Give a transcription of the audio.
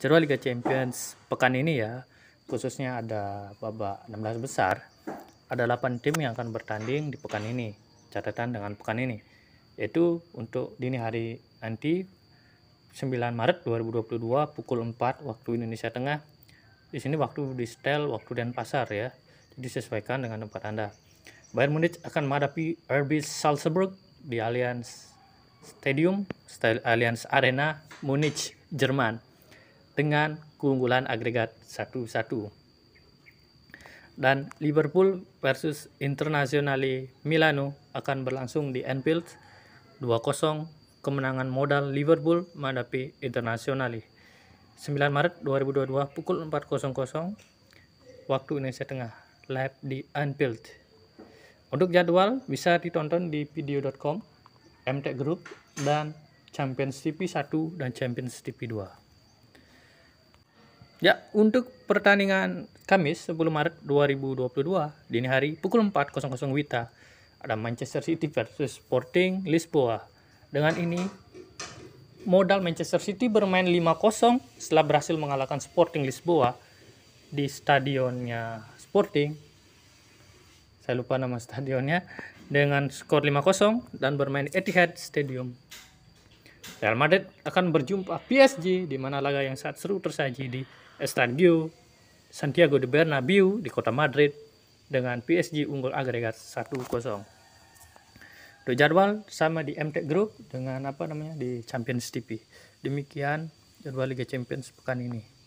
Jadwal Liga Champions pekan ini ya, khususnya ada babak 16 besar, ada 8 tim yang akan bertanding di pekan ini, catatan dengan pekan ini, yaitu untuk dini hari nanti 9 Maret 2022 pukul 4 waktu Indonesia Tengah. Di sini waktu di setel waktu dan pasar ya. Jadi sesuaikan dengan tempat Anda. Bayern Munich akan menghadapi RB Salzburg di Allianz Stadium, Allianz Arena Munich, Jerman dengan keunggulan agregat 1-1. Dan Liverpool versus Internazionale Milano akan berlangsung di Anfield 2-0 kemenangan modal Liverpool menghadapi Internazionale. 9 Maret 2022 pukul 4.00 waktu Indonesia Tengah live di Anfield. Untuk jadwal bisa ditonton di video.com, MT Group, dan Champions TV 1 dan Champions TV 2. Ya, untuk pertandingan Kamis 10 Maret 2022, dini hari pukul 4.00 WITA, ada Manchester City versus Sporting Lisboa. Dengan ini, modal Manchester City bermain 5-0 setelah berhasil mengalahkan Sporting Lisboa di stadionnya Sporting. Saya lupa nama stadionnya dengan skor 5-0 dan bermain Etihad Stadium Real Madrid akan berjumpa PSG di mana laga yang sangat seru tersaji di Estadio Santiago de Bernabeu di kota Madrid dengan PSG unggul agregat 1-0. Untuk jadwal sama di MT Group dengan apa namanya di Champions TV. Demikian jadwal Liga Champions pekan ini.